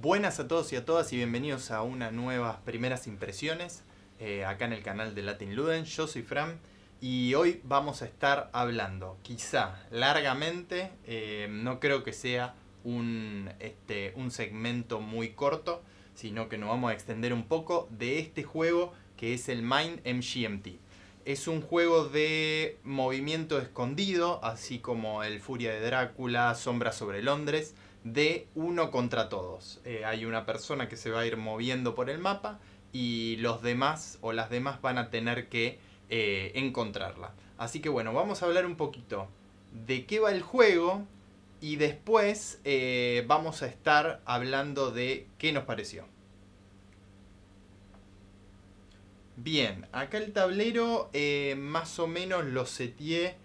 Buenas a todos y a todas y bienvenidos a unas nuevas primeras impresiones eh, acá en el canal de Latin Luden. Yo soy Fran y hoy vamos a estar hablando, quizá largamente, eh, no creo que sea un, este, un segmento muy corto, sino que nos vamos a extender un poco de este juego que es el Mind MGMT. Es un juego de movimiento escondido, así como el Furia de Drácula, Sombra sobre Londres de uno contra todos. Eh, hay una persona que se va a ir moviendo por el mapa y los demás o las demás van a tener que eh, encontrarla. Así que bueno, vamos a hablar un poquito de qué va el juego y después eh, vamos a estar hablando de qué nos pareció. Bien, acá el tablero más o menos lo seteé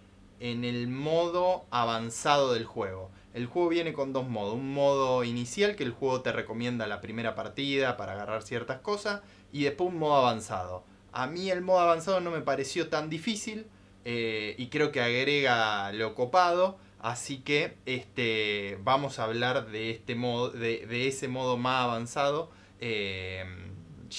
en el modo avanzado del juego. El juego viene con dos modos. Un modo inicial que el juego te recomienda la primera partida para agarrar ciertas cosas. Y después un modo avanzado. A mí el modo avanzado no me pareció tan difícil. Eh, y creo que agrega lo copado. Así que este, vamos a hablar de, este modo, de, ese modo más avanzado. Eh,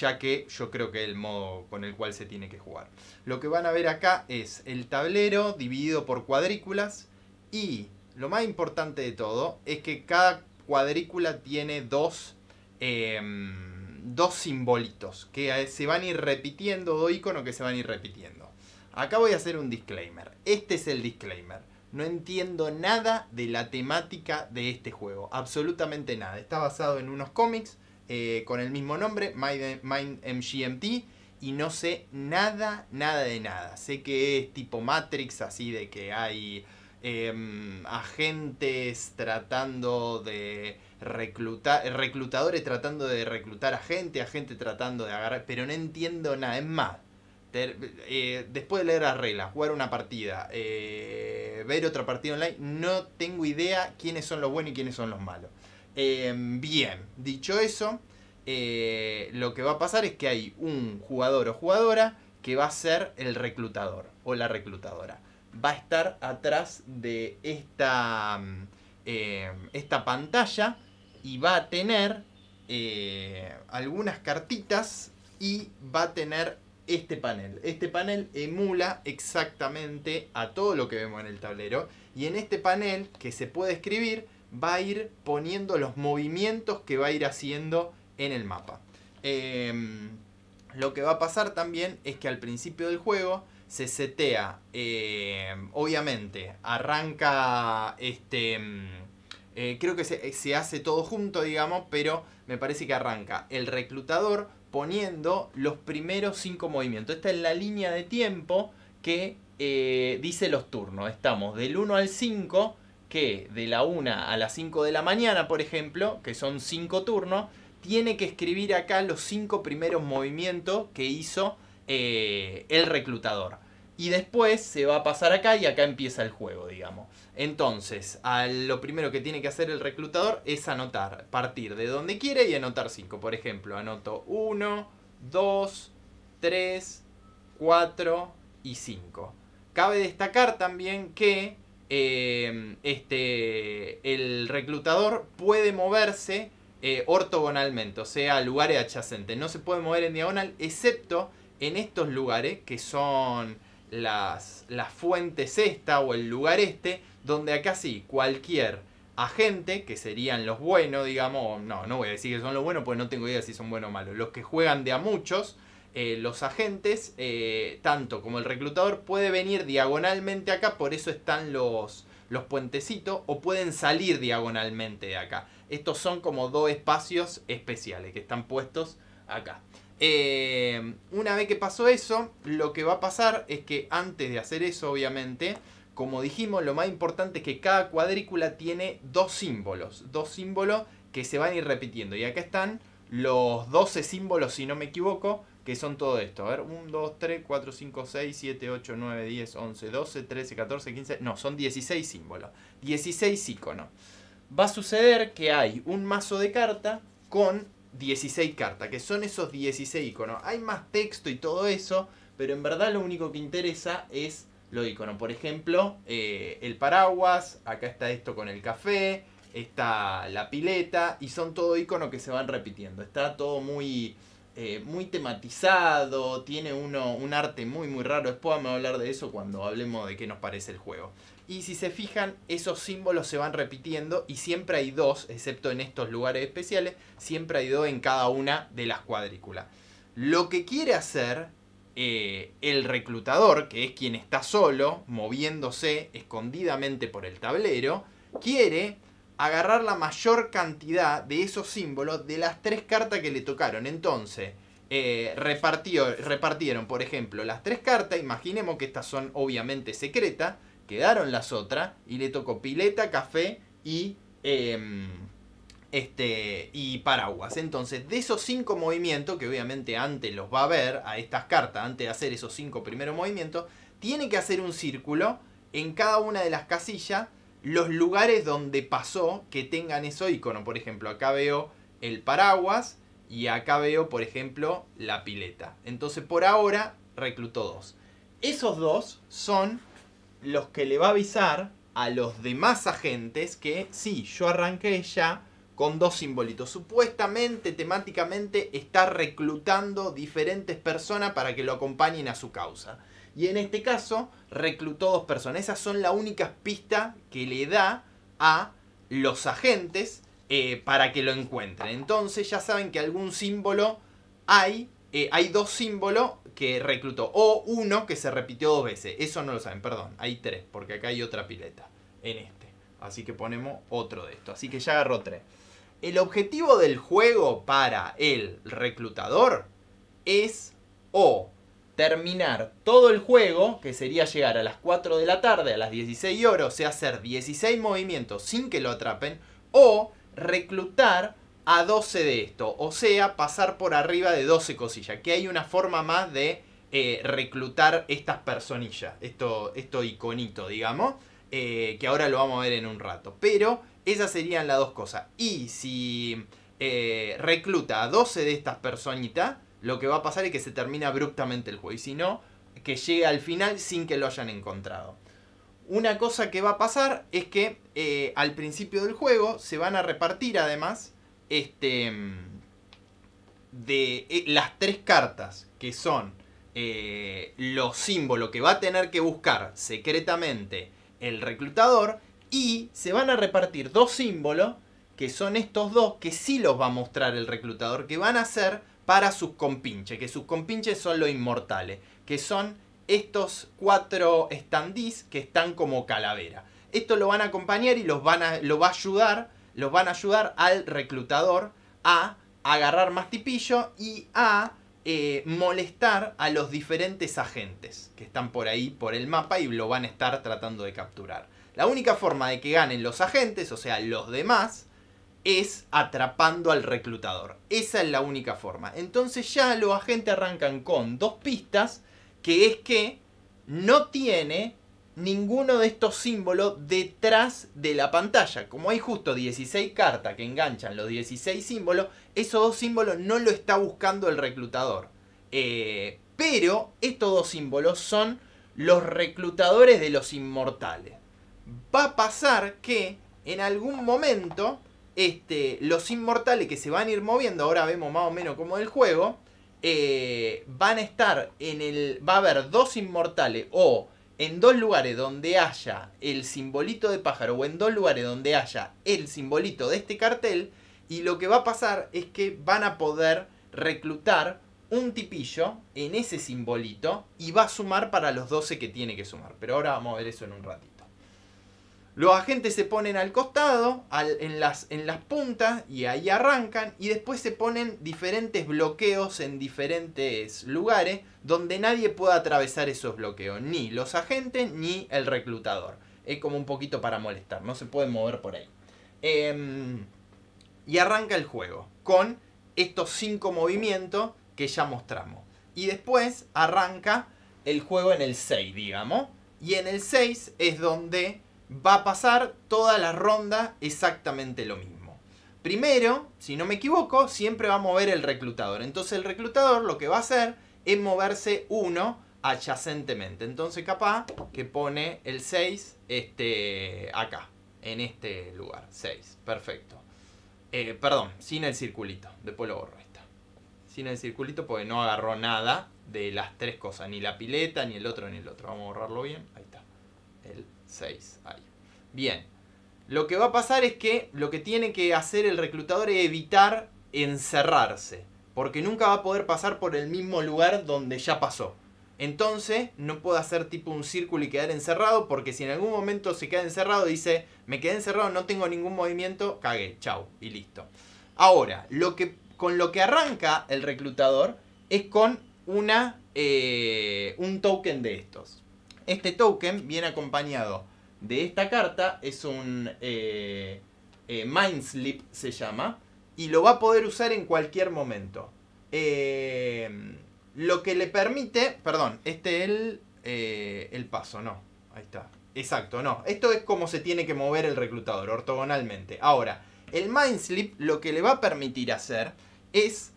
ya que yo creo que el modo con el cual se tiene que jugar. Lo que van a ver acá es el tablero dividido por cuadrículas y lo más importante de todo es que cada cuadrícula tiene dos, em, dos simbolitos que se van a ir repitiendo, dos iconos que se van a ir repitiendo. Acá voy a hacer un disclaimer. Este es el disclaimer. No entiendo nada de la temática de este juego. Absolutamente nada. Está basado en unos cómics eh, con el mismo nombre, MindMGMT, y no sé nada, nada de nada. Sé que es tipo Matrix, así de que hay em, agentes tratando de reclutar, reclutadores tratando de reclutar a gente, a gente tratando de agarrar, pero no entiendo nada, es más. Eh, después de leer las reglas, jugar una partida, eh, ver otra partida online, no tengo idea quiénes son los buenos y quiénes son los malos. Em, bien, dicho eso, eh, lo que va a pasar es que hay un jugador o jugadora que va a ser el reclutador o la reclutadora. Va a estar atrás de esta, mm, em, esta pantalla y va a tener eh, algunas cartitas y va a tener este panel. Este panel emula exactamente a todo lo que vemos en el tablero. Y en este panel, que se puede escribir, va a ir poniendo los movimientos que va a ir haciendo en el mapa. Em, lo que va a pasar también es que al principio del juego se setea, em, obviamente, arranca este... Em, eh, creo que eh, se, hace todo junto, digamos, pero me parece que arranca el reclutador poniendo los primeros cinco movimientos. Esta es la línea de tiempo que eh, dice los turnos. Estamos del 1 al 5 que de la 1 a las 5 de la mañana, por ejemplo, que son 5 turnos, tiene que escribir acá los 5 primeros movimientos que hizo eh, el reclutador. Y después se va a pasar acá y acá empieza el juego, digamos. Entonces, a lo primero que tiene que hacer el reclutador es anotar, partir de donde quiere y anotar 5. Por ejemplo, anoto 1, 2, 3, 4 y 5. Cabe destacar también que Em, este, el reclutador puede moverse eh, ortogonalmente, o sea, lugares adyacentes. No se puede mover en diagonal, excepto en estos lugares que son las, las fuentes esta o el lugar este, donde acá sí, cualquier agente, que serían los buenos, digamos, no, no voy a decir que son los buenos, pues no tengo idea si son buenos o malos, los que juegan de a muchos, eh, los agentes, eh, tanto como el reclutador, puede venir diagonalmente acá, por eso están los, puentecitos, o pueden salir diagonalmente de acá. Estos son como dos espacios especiales que están puestos acá. Eh, una vez que pasó eso, lo que va a pasar es que antes de hacer eso, obviamente, como dijimos, lo más importante es que cada cuadrícula tiene dos símbolos, dos símbolos que se van a ir repitiendo. Y acá están los 12 símbolos, si no me equivoco, que son todo esto. A ver, 1, 2, 3, 4, 5, 6, 7, 8, 9, 10, 11, 12, 13, 14, 15. No, son 16 símbolos. 16 iconos. Va a suceder que hay un mazo de carta con 16 cartas, que son esos 16 iconos. Hay más texto y todo eso, pero en verdad lo único que interesa es lo icono. Por ejemplo, eh, el paraguas, acá está esto con el café, está la pileta, y son todo iconos que se van repitiendo. Está todo muy eh, muy tematizado, tiene uno, un arte muy muy raro. Después vamos a hablar de eso cuando hablemos de qué nos parece el juego. Y si se fijan, esos símbolos se van repitiendo y siempre hay dos, excepto en estos lugares especiales, siempre hay dos en cada una de las cuadrículas. Lo que quiere hacer eh, el reclutador, que es quien está solo, moviéndose escondidamente por el tablero, quiere agarrar la mayor cantidad de esos símbolos de las tres cartas que le tocaron. Entonces, eh, repartió, repartieron, por ejemplo, las tres cartas, imaginemos que estas son obviamente secretas, quedaron las otras y le tocó pileta, café y... Em, este, y paraguas. Entonces, de esos cinco movimientos, que obviamente antes los va a ver a estas cartas, antes de hacer esos cinco primeros movimientos, tiene que hacer un círculo en cada una de las casillas los lugares donde pasó que tengan eso icono. Por ejemplo, acá veo el paraguas y acá veo, por ejemplo, la pileta. Entonces, por ahora, reclutó dos. Esos dos son los que le va a avisar a los demás agentes que sí, yo arranqué ya con dos simbolitos. Supuestamente, temáticamente, está reclutando diferentes personas para que lo acompañen a su causa. Y en este caso reclutó dos personas. Esas son las únicas pistas que le da a los agentes eh, para que lo encuentren. Entonces ya saben que algún símbolo hay. Eh, hay dos símbolos que reclutó. O uno que se repitió dos veces. Eso no lo saben, perdón. Hay tres, porque acá hay otra pileta en este. Así que ponemos otro de esto. Así que ya agarró tres. El objetivo del juego para el reclutador es o terminar todo el juego, que sería llegar a las 4 de la tarde, a las 16 horas, o sea, hacer 16 movimientos sin que lo atrapen, o reclutar a 12 de esto, o sea, pasar por arriba de 12 cosillas, que hay una forma más de eh, reclutar estas personillas, esto, esto iconito, digamos, eh, que ahora lo vamos a ver en un rato. Pero esas serían las dos cosas. Y si eh, recluta a 12 de estas personitas, lo que va a pasar es que se termina abruptamente el juego. Y si no, que llegue al final sin que lo hayan encontrado. Una cosa que va a pasar es que eh, al principio del juego se van a repartir además este, mm, de eh, las tres cartas que son eh, los símbolos que va a tener que buscar secretamente el reclutador y se van a repartir dos símbolos que son estos dos que sí los va a mostrar el reclutador que van a ser para sus compinches, que sus compinches son los inmortales, que son estos cuatro standees que están como calavera. Esto lo van a acompañar y los van a, lo va a ayudar, los van a ayudar al reclutador a agarrar más tipillo y a eh, molestar a los diferentes agentes que están por ahí, por el mapa y lo van a estar tratando de capturar. La única forma de que ganen los agentes, o sea, los demás, es atrapando al reclutador. Esa es la única forma. Entonces ya los agentes arrancan con dos pistas, que es que no tiene ninguno de estos símbolos detrás de la pantalla. Como hay justo 16 cartas que enganchan los 16 símbolos, esos dos símbolos no lo está buscando el reclutador. Eh, pero estos dos símbolos son los reclutadores de los inmortales. Va a pasar que en algún momento este, los inmortales que se van a ir moviendo, ahora vemos más o menos como el juego, eh, van a estar en el. Va a haber dos inmortales o en dos lugares donde haya el simbolito de pájaro o en dos lugares donde haya el simbolito de este cartel. Y lo que va a pasar es que van a poder reclutar un tipillo en ese simbolito y va a sumar para los 12 que tiene que sumar. Pero ahora vamos a ver eso en un ratito. Los agentes se ponen al costado, en, las, en las puntas, y ahí arrancan, y después se ponen diferentes bloqueos en diferentes lugares, donde nadie pueda atravesar esos bloqueos, ni los agentes ni el reclutador. Es como un poquito para molestar, no se pueden mover por ahí. Em, y arranca el juego con estos cinco movimientos que ya mostramos. Y después arranca el juego en el 6, digamos. Y en el 6 es donde va a pasar toda la ronda exactamente lo mismo. Primero, si no me equivoco, siempre va a mover el reclutador. Entonces el reclutador lo que va a hacer es moverse uno adyacentemente. Entonces capaz que pone el 6 este, acá, en este lugar. 6, perfecto. Eh, perdón, sin el circulito. Después lo borro esta. Sin el circulito porque no agarró nada de las tres cosas. Ni la pileta, ni el otro, ni el otro. Vamos a borrarlo bien. Ahí está. 6 ahí. Bien. Lo que va a pasar es que lo que tiene que hacer el reclutador es evitar encerrarse. Porque nunca va a poder pasar por el mismo lugar donde ya pasó. Entonces no puede hacer tipo un círculo y quedar encerrado. Porque si en algún momento se queda encerrado, dice, me quedé encerrado, no tengo ningún movimiento, cagué, chau y listo. Ahora, lo que, con lo que arranca el reclutador es con una, eh, un token de estos. Este token viene acompañado de esta carta, es un eh, eh, mind se llama, y lo va a poder usar en cualquier momento. Eh, lo que le permite, perdón, este es el, el paso, no, ahí está. Exacto, no. Esto es como se tiene que mover el reclutador, ortogonalmente. Ahora, el Mindslip lo que le va a permitir hacer es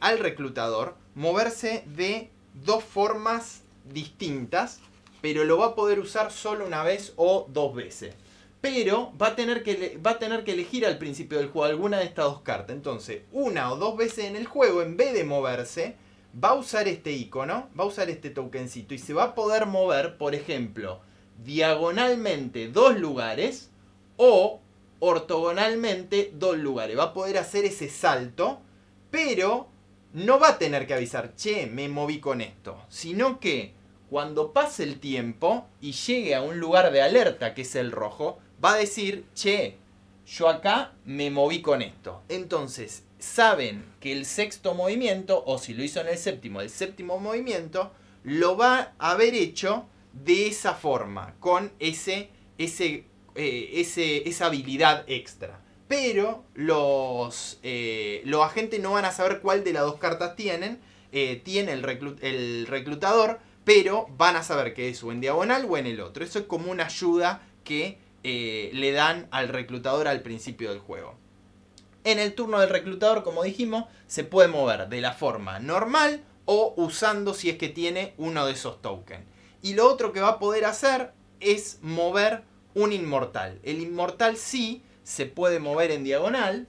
al reclutador moverse de dos formas distintas, pero lo va a poder usar solo una vez o dos veces. Pero va a, tener que, va a tener que elegir al principio del juego alguna de estas dos cartas. Entonces, una o dos veces en el juego, en vez de moverse, va a usar este icono, va a usar este tokencito y se va a poder mover, por ejemplo, diagonalmente dos lugares o ortogonalmente dos lugares. Va a poder hacer ese salto, pero no va a tener que avisar, che, me moví con esto, sino que cuando pase el tiempo y llegue a un lugar de alerta que es el rojo, va a decir, che, yo acá me moví con esto. Entonces, saben que el sexto movimiento, o si lo hizo en el séptimo, el séptimo movimiento, lo va a haber hecho de esa forma, con ese, ese, eh, esa habilidad extra. Pero los, eh, los agentes no van a saber cuál de las dos cartas tienen, eh, tiene el, el reclutador, pero van a saber que es o en diagonal o en el otro. Eso es como una ayuda que eh, le dan al reclutador al principio del juego. En el turno del reclutador, como dijimos, se puede mover de la forma normal o usando si es que tiene uno de esos tokens. Y lo otro que va a poder hacer es mover un inmortal. El inmortal sí se puede mover en diagonal,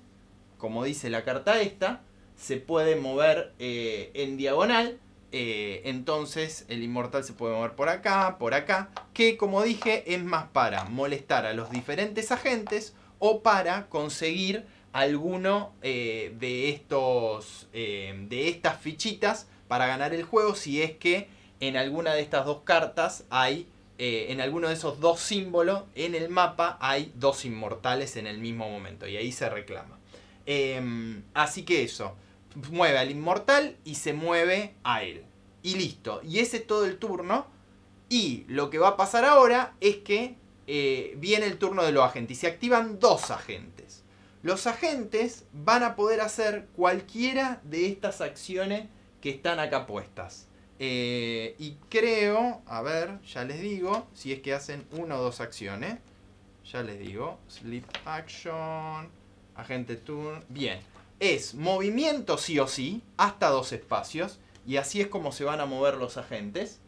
como dice la carta esta, se puede mover eh, en diagonal, eh, entonces el inmortal se puede mover por acá, por acá, que como dije es más para molestar a los diferentes agentes o para conseguir alguno eh, de, estos, eh, de estas fichitas para ganar el juego si es que en alguna de estas dos cartas hay, en alguno de esos dos símbolos en el mapa hay dos inmortales en el mismo momento y ahí se reclama. Em, así que eso mueve al inmortal y se mueve a él. Y listo. Y ese es todo el turno. Y lo que va a pasar ahora es que eh, viene el turno de los agentes. Y se activan dos agentes. Los agentes van a poder hacer cualquiera de estas acciones que están acá puestas. Eh, y creo, a ver, ya les digo, si es que hacen una o dos acciones. Ya les digo, Sleep Action, Agente Turn. Bien, es movimiento sí o sí, hasta dos espacios, y así es como se van a mover los agentes.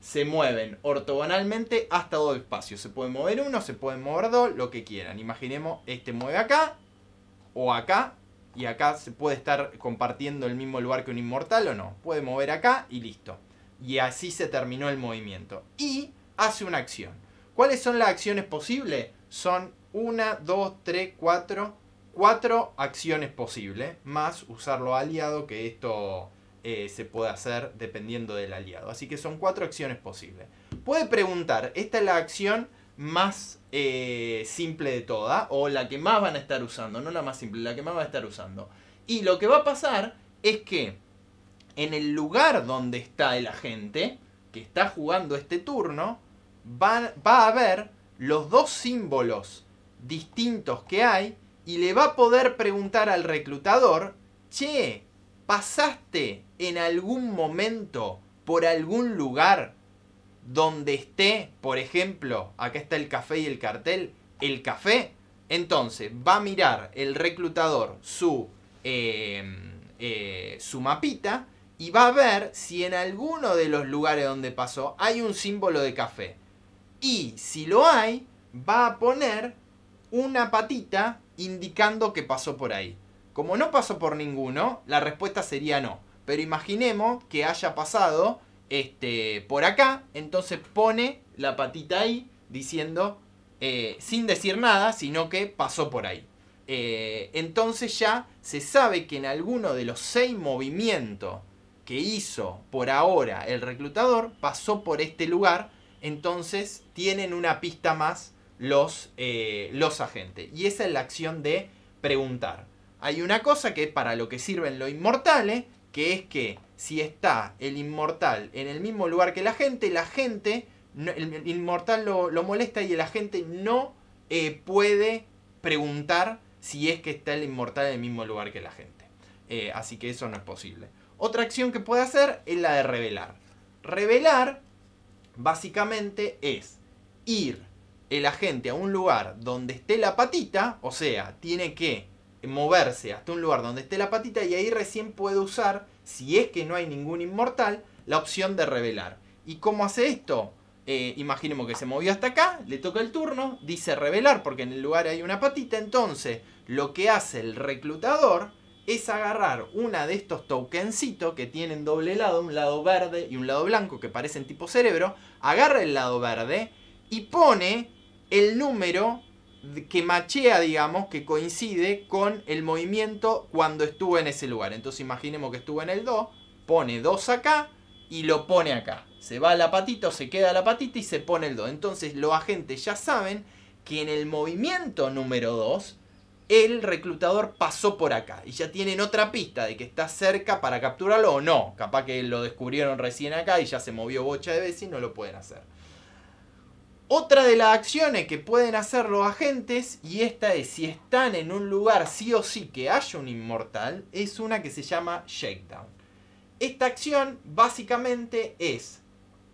Se mueven ortogonalmente hasta dos espacios. Se puede mover uno, se puede mover dos, lo que quieran. Imaginemos, este mueve acá, o acá, y acá se puede estar compartiendo el mismo lugar que un inmortal o no. Puede mover acá y listo. Y así se terminó el movimiento. Y hace una acción. ¿Cuáles son las acciones posibles? Son una, dos, tres, cuatro cuatro acciones posibles, más usarlo aliado, que esto eh, se puede hacer dependiendo del aliado. Así que son cuatro acciones posibles. Puede preguntar, esta es la acción más eh, simple de toda, o la que más van a estar usando, no la más simple, la que más va a estar usando. Y lo que va a pasar es que en el lugar donde está el agente, que está jugando este turno, va, va a haber los dos símbolos distintos que hay y le va a poder preguntar al reclutador, che, ¿pasaste en algún momento por algún lugar donde esté, por ejemplo, acá está el café y el cartel, el café? Entonces va a mirar el reclutador su, em, eh, su mapita y va a ver si en alguno de los lugares donde pasó hay un símbolo de café. Y si lo hay, va a poner una patita indicando que pasó por ahí. Como no pasó por ninguno, la respuesta sería no. Pero imaginemos que haya pasado este, por acá, entonces pone la patita ahí diciendo, eh, sin decir nada, sino que pasó por ahí. Eh, entonces ya se sabe que en alguno de los seis movimientos que hizo por ahora el reclutador pasó por este lugar, entonces tienen una pista más los, eh, los agentes. Y esa es la acción de preguntar. Hay una cosa que para lo que sirven los inmortales, que es que si está el inmortal en el mismo lugar que la gente, la gente, el inmortal lo, molesta y el agente no eh, puede preguntar si es que está el inmortal en el mismo lugar que la gente. Eh, así que eso no es posible. Otra acción que puede hacer es la de revelar. Revelar básicamente es ir el agente a un lugar donde esté la patita, o sea, tiene que moverse hasta un lugar donde esté la patita y ahí recién puede usar, si es que no hay ningún inmortal, la opción de revelar. ¿Y cómo hace esto? Eh, imaginemos que se movió hasta acá, le toca el turno, dice revelar porque en el lugar hay una patita, entonces lo que hace el reclutador es agarrar una de estos tokencitos que tienen doble lado, un lado verde y un lado blanco que parecen tipo cerebro, agarra el lado verde y pone el número que machea, digamos, que coincide con el movimiento cuando estuvo en ese lugar. Entonces imaginemos que estuvo en el 2, pone 2 acá y lo pone acá. Se va la patita o se queda la patita y se pone el 2. Entonces los agentes ya saben que en el movimiento número 2 el reclutador pasó por acá y ya tienen otra pista de que está cerca para capturarlo o no. Capaz que lo descubrieron recién acá y ya se movió bocha de veces y no lo pueden hacer. Otra de las acciones que pueden hacer los agentes, y esta es si están en un lugar sí o sí que haya un inmortal, es una que se llama Shakedown. Esta acción básicamente es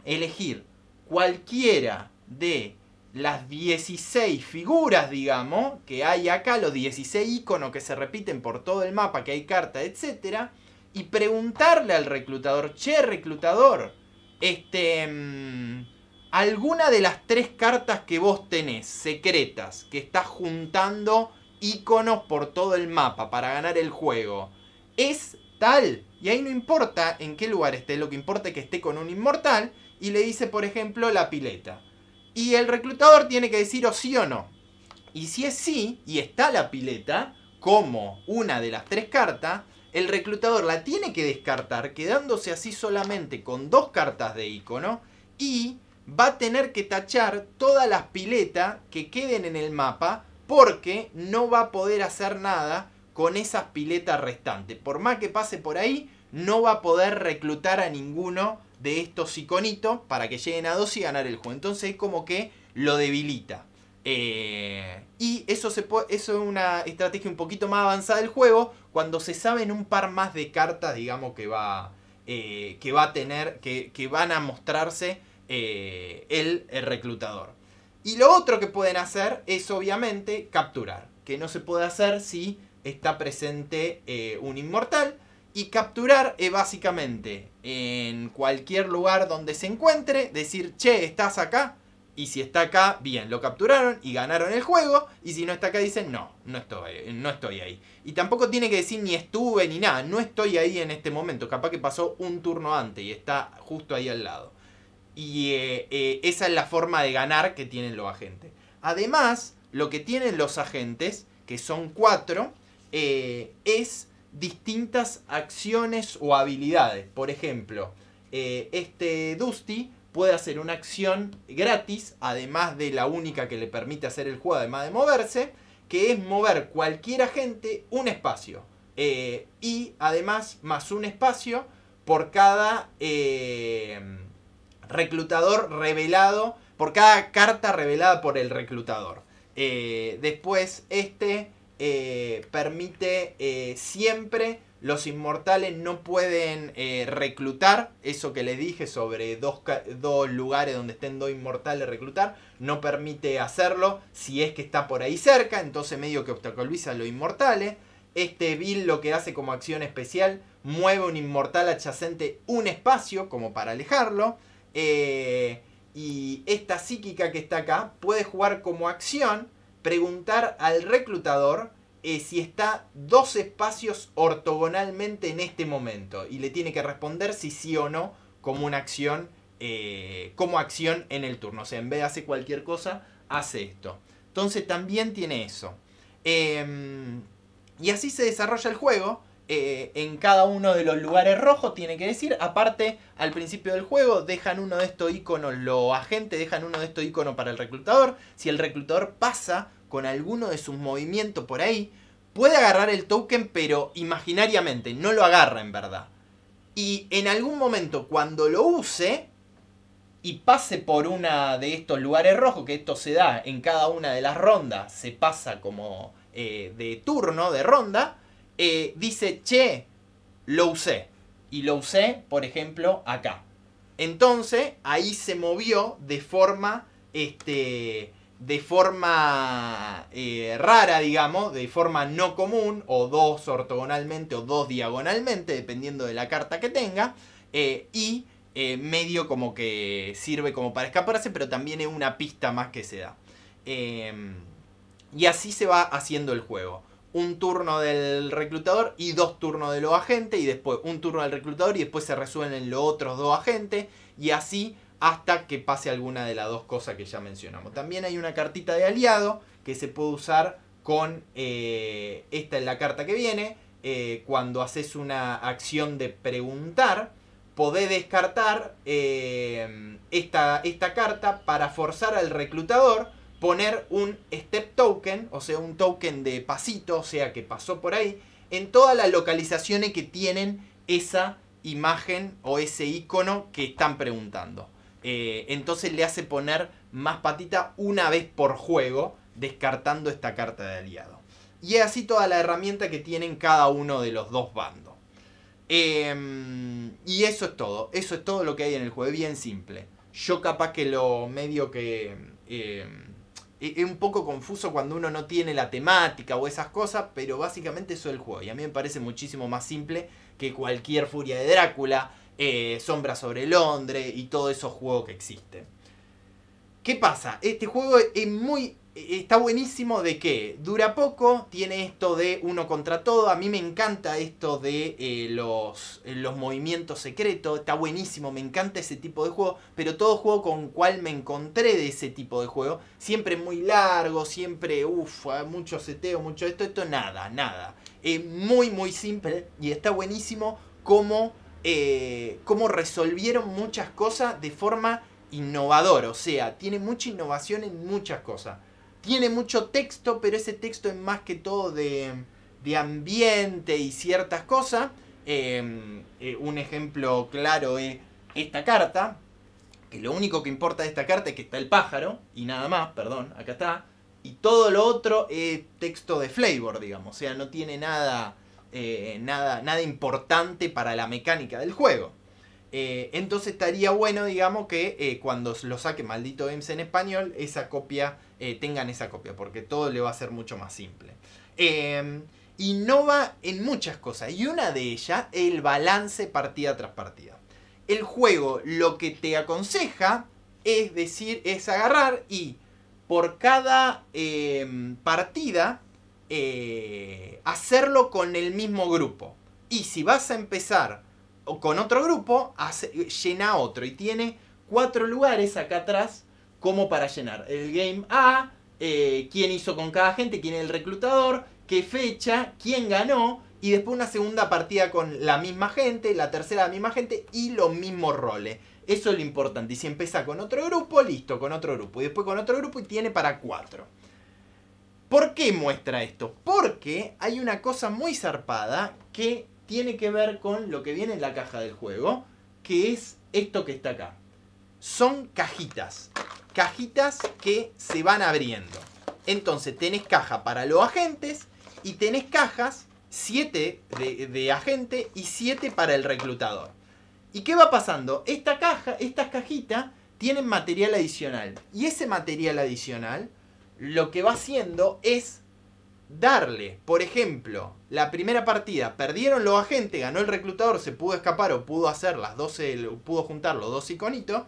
elegir cualquiera de las 16 figuras, digamos, que hay acá, los 16 iconos que se repiten por todo el mapa, que hay carta, etc. Y preguntarle al reclutador, che, reclutador, este... Mm, alguna de las tres cartas que vos tenés, secretas, que estás juntando iconos por todo el mapa para ganar el juego, es tal. Y ahí no importa en qué lugar esté, lo que importa es que esté con un inmortal y le dice, por ejemplo, la pileta. Y el reclutador tiene que decir o sí o no. Y si es sí y está la pileta como una de las tres cartas, el reclutador la tiene que descartar, quedándose así solamente con dos cartas de icono y va a tener que tachar todas las piletas que queden en el mapa porque no va a poder hacer nada con esas piletas restantes. Por más que pase por ahí, no va a poder reclutar a ninguno de estos iconitos para que lleguen a dos y ganar el juego. Entonces es como que lo debilita. Eh, y eso, se es una estrategia un poquito más avanzada del juego. Cuando se saben un par más de cartas, digamos, que va. Eh, que va a tener. que van a mostrarse eh, el, reclutador. Y lo otro que pueden hacer es obviamente capturar, que no se puede hacer si está presente eh, un inmortal. Y capturar es básicamente en cualquier lugar donde se encuentre, decir, che, estás acá. Y si está acá, bien, lo capturaron y ganaron el juego. Y si no está acá, dicen, no, no estoy, no estoy ahí. Y tampoco tiene que decir ni estuve ni nada, no estoy ahí en este momento. Capaz que pasó un turno antes y está justo ahí al lado. Y eh, eh, esa es la forma de ganar que tienen los agentes. Además, lo que tienen los agentes, que son cuatro, eh, es distintas acciones o habilidades. Por ejemplo, este Dusty puede hacer una acción gratis, además de la única que le permite hacer el juego, además de moverse, que es mover cualquier agente un espacio. y además más un espacio por cada reclutador revelado, por cada carta revelada por el reclutador. Eh, después, este eh, permite eh, siempre, los inmortales no pueden reclutar, eso que les dije sobre dos, dos lugares donde estén dos inmortales reclutar, no permite hacerlo si es que está por ahí cerca, entonces medio que obstaculiza a los inmortales. Este Bill lo que hace como acción especial, mueve un inmortal adyacente un espacio como para alejarlo. Eh, y esta psíquica que está acá puede jugar como acción preguntar al reclutador eh, si está dos espacios ortogonalmente en este momento. Y le tiene que responder si sí o no como una acción, eh, como acción en el turno. O sea, en vez de hacer cualquier cosa, hace esto. Entonces también tiene eso. Em, y así se desarrolla el juego. Eh, en cada uno de los lugares rojos, tiene que decir. Aparte, al principio del juego, dejan uno de estos iconos, los agentes dejan uno de estos iconos para el reclutador. Si el reclutador pasa con alguno de sus movimientos por ahí, puede agarrar el token, pero imaginariamente, no lo agarra en verdad. Y en algún momento, cuando lo use y pase por una de estos lugares rojos, que esto se da en cada una de las rondas, se pasa como eh, de turno, de ronda eh, dice, che, lo usé. Y lo usé, por ejemplo, acá. Entonces, ahí se movió de forma, este, de forma eh, rara, digamos, de forma no común, o dos ortogonalmente o dos diagonalmente, dependiendo de la carta que tenga, eh, y medio como que sirve como para escaparse, pero también es una pista más que se da. Em, y así se va haciendo el juego un turno del reclutador y dos turnos de los agentes, y después un turno del reclutador y después se resuelven los otros dos agentes, y así hasta que pase alguna de las dos cosas que ya mencionamos. También hay una cartita de aliado que se puede usar con eh, esta es la carta que viene. Eh, cuando haces una acción de preguntar, podés descartar eh, esta carta para forzar al reclutador poner un step token, o sea, un token de pasito, o sea, que pasó por ahí, en todas las localizaciones que tienen esa imagen o ese icono que están preguntando. Eh, entonces le hace poner más patita una vez por juego, descartando esta carta de aliado. Y es así toda la herramienta que tienen cada uno de los dos bandos. Em, y eso es todo, eso es todo lo que hay en el juego, bien simple. Yo capaz que lo medio que... Em, es un poco confuso cuando uno no tiene la temática o esas cosas, pero básicamente eso es el juego. Y a mí me parece muchísimo más simple que cualquier Furia de Drácula, eh, Sombra sobre Londres y todos esos juegos que existen. ¿Qué pasa? Este juego es muy eh, está buenísimo de que dura poco, tiene esto de uno contra todo, a mí me encanta esto de eh, eh, los, movimientos secretos, está buenísimo, me encanta ese tipo de juego, pero todo juego con cual me encontré de ese tipo de juego, siempre muy largo, siempre, uff, ah, mucho seteo, mucho esto, esto, nada, nada. Es muy, muy simple y está buenísimo cómo, cómo resolvieron muchas cosas de forma innovadora, o sea, tiene mucha innovación en muchas cosas tiene mucho texto, pero ese texto es más que todo de, ambiente y ciertas cosas. Em, eh, un ejemplo claro es esta carta, que lo único que importa de esta carta es que está el pájaro, y nada más, perdón, acá está. Y todo lo otro es texto de flavor, digamos. O sea, no tiene nada, eh, nada, nada importante para la mecánica del juego. Eh, entonces estaría bueno, digamos, que eh, cuando lo saque Maldito Ems en español, esa copia, eh, tengan esa copia, porque todo le va a ser mucho más simple. innova em, en muchas cosas, y una de ellas, el balance partida tras partida. El juego lo que te aconseja es decir, es agarrar y por cada em, partida hacerlo con el mismo grupo. Y si vas a empezar con otro grupo, hace, llena otro. Y tiene cuatro lugares acá atrás como para llenar. El game A, eh, quién hizo con cada gente, quién es el reclutador, qué fecha, quién ganó. Y después una segunda partida con la misma gente, la tercera la misma gente y los mismos roles. Eso es lo importante. Y si empieza con otro grupo, listo, con otro grupo. Y después con otro grupo y tiene para cuatro. ¿Por qué muestra esto? Porque hay una cosa muy zarpada que tiene que ver con lo que viene en la caja del juego, que es esto que está acá. Son cajitas, cajitas que se van abriendo. Entonces tenés caja para los agentes y tenés cajas, 7 de, agente y 7 para el reclutador. ¿Y qué va pasando? Esta caja, estas cajitas tienen material adicional. Y ese material adicional lo que va haciendo es darle, por ejemplo, la primera partida perdieron los agentes, ganó el reclutador, se pudo escapar o pudo hacer las 12, pudo juntar los dos iconitos.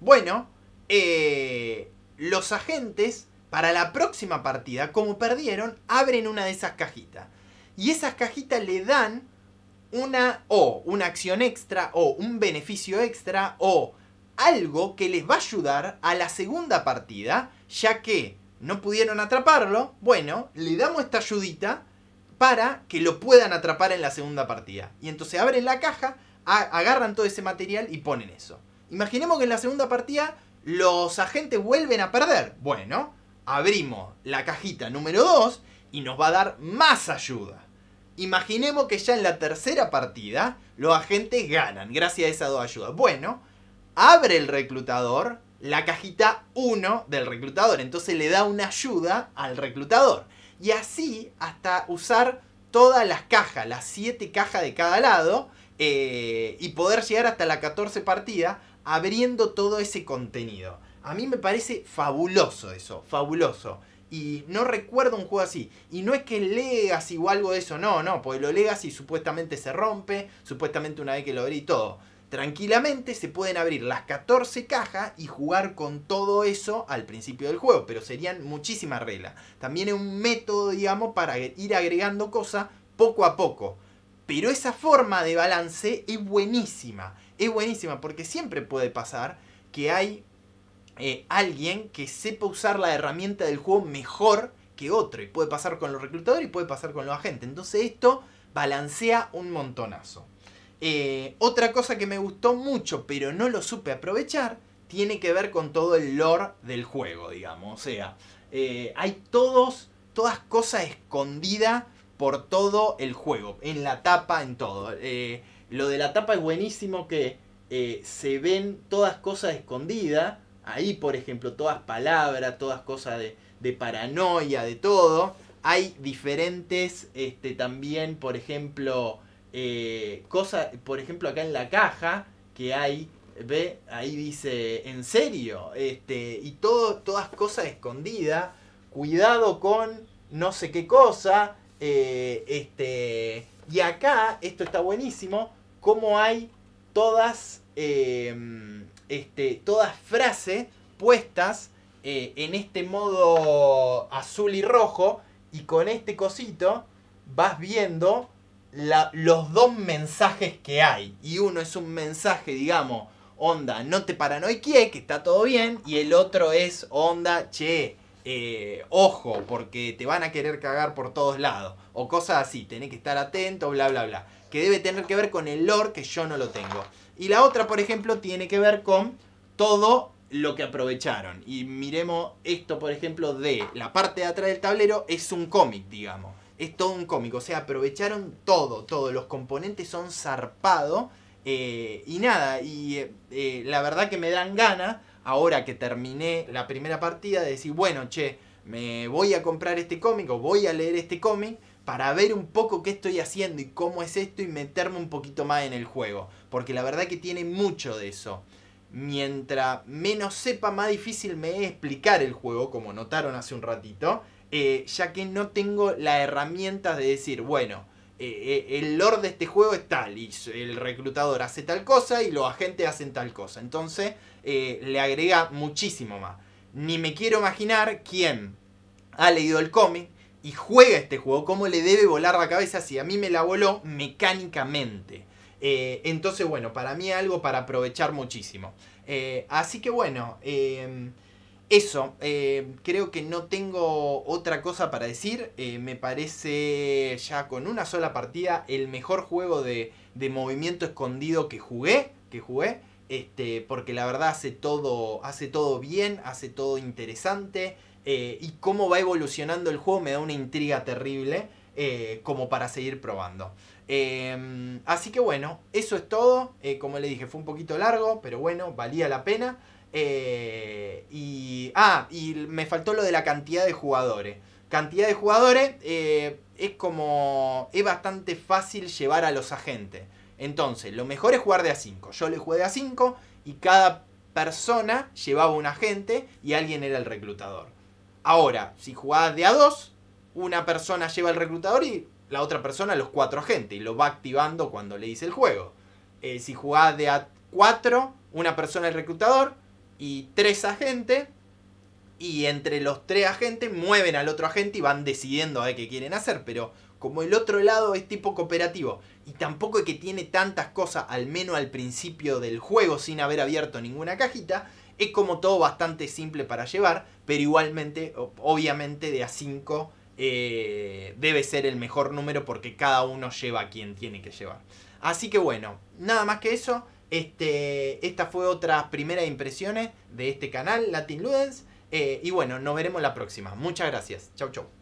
Bueno, eh, los agentes para la próxima partida, como perdieron, abren una de esas cajitas. Y esas cajitas le dan una o una acción extra o un beneficio extra o algo que les va a ayudar a la segunda partida, ya que no pudieron atraparlo. Bueno, le damos esta ayudita para que lo puedan atrapar en la segunda partida. Y entonces abren la caja, agarran todo ese material y ponen eso. Imaginemos que en la segunda partida los agentes vuelven a perder. Bueno, abrimos la cajita número 2 y nos va a dar más ayuda. Imaginemos que ya en la tercera partida los agentes ganan gracias a esas dos ayudas. Bueno, abre el reclutador la cajita 1 del reclutador, entonces le da una ayuda al reclutador y así hasta usar todas las cajas, las 7 cajas de cada lado, eh, y poder llegar hasta la 14 partida abriendo todo ese contenido. A mí me parece fabuloso eso, fabuloso. Y no recuerdo un juego así. Y no es que Legacy o algo de eso, no, no, porque lo legas y supuestamente se rompe, supuestamente una vez que lo abrí y todo. Tranquilamente se pueden abrir las 14 cajas y jugar con todo eso al principio del juego, pero serían muchísimas reglas. También es un método, digamos, para ir agregando cosas poco a poco. Pero esa forma de balance es buenísima, es buenísima porque siempre puede pasar que hay eh, alguien que sepa usar la herramienta del juego mejor que otro. Y puede pasar con los reclutadores y puede pasar con los agentes. Entonces esto balancea un montonazo. Eh, otra cosa que me gustó mucho, pero no lo supe aprovechar, tiene que ver con todo el lore del juego, digamos. O sea, eh, hay todos, todas cosas escondidas por todo el juego, en la tapa, en todo. Eh, lo de la tapa es buenísimo que se ven todas cosas escondidas. Ahí, por ejemplo, todas palabras, todas cosas de, de paranoia, de todo. Hay diferentes, este, también, por ejemplo, eh, por ejemplo, acá en la caja que hay, ve, ahí dice, en serio, este, y todo, todas cosas escondidas, cuidado con no sé qué cosa, eh, este, y acá, esto está buenísimo, como hay todas, em, este, todas frases puestas eh, en este modo azul y rojo, y con este cosito vas viendo la, los dos mensajes que hay. Y uno es un mensaje, digamos, onda, no te paranoiquie, que está todo bien. Y el otro es onda, che, eh, ojo, porque te van a querer cagar por todos lados. O cosas así, tenés que estar atento, bla, bla, bla. Que debe tener que ver con el lore que yo no lo tengo. Y la otra, por ejemplo, tiene que ver con todo lo que aprovecharon. Y miremos esto, por ejemplo, de la parte de atrás del tablero, es un cómic, digamos es todo un cómico. O sea, aprovecharon todo, todos Los componentes son zarpado. Eh, y nada, y eh, eh, la verdad que me dan ganas ahora que terminé la primera partida, de decir, bueno, che, me voy a comprar este cómic o voy a leer este cómic para ver un poco qué estoy haciendo y cómo es esto y meterme un poquito más en el juego. Porque la verdad que tiene mucho de eso. Mientras menos sepa, más difícil me es explicar el juego, como notaron hace un ratito. Eh, ya que no tengo las herramientas de decir, bueno, eh, eh, el lord de este juego es tal, y el reclutador hace tal cosa y los agentes hacen tal cosa. Entonces le agrega muchísimo más. Ni me quiero imaginar quién ha leído el cómic y juega este juego, cómo le debe volar la cabeza si a mí me la voló mecánicamente. entonces, bueno, para mí algo para aprovechar muchísimo. así que bueno em, eso, eh, creo que no tengo otra cosa para decir. Eh, me parece ya con una sola partida el mejor juego de, movimiento escondido que jugué. Que jugué. Este, porque la verdad hace todo, hace todo bien, hace todo interesante. Eh, y cómo va evolucionando el juego me da una intriga terrible como para seguir probando. así que bueno, eso es todo. como le dije, fue un poquito largo, pero bueno, valía la pena. Eh, y, ah, y me faltó lo de la cantidad de jugadores. Cantidad de jugadores eh, es como. Es bastante fácil llevar a los agentes. Entonces, lo mejor es jugar de a 5. Yo le jugué de a 5 y cada persona llevaba un agente y alguien era el reclutador. Ahora, si jugabas de a 2, una persona lleva el reclutador y la otra persona los cuatro agentes y lo va activando cuando le dice el juego. Eh, si jugás de a 4, una persona el reclutador, y tres agentes. Y entre los tres agentes mueven al otro agente y van decidiendo a qué quieren hacer. Pero como el otro lado es tipo cooperativo y tampoco es que tiene tantas cosas, al menos al principio del juego, sin haber abierto ninguna cajita, es como todo bastante simple para llevar, pero igualmente, obviamente, de a 5 eh, debe ser el mejor número porque cada uno lleva a quien tiene que llevar. Así que bueno, nada más que eso. Este, esta fue otra primera impresiones de este canal, Latin Ludens. Eh, y bueno, nos veremos la próxima. Muchas gracias. Chau, chau.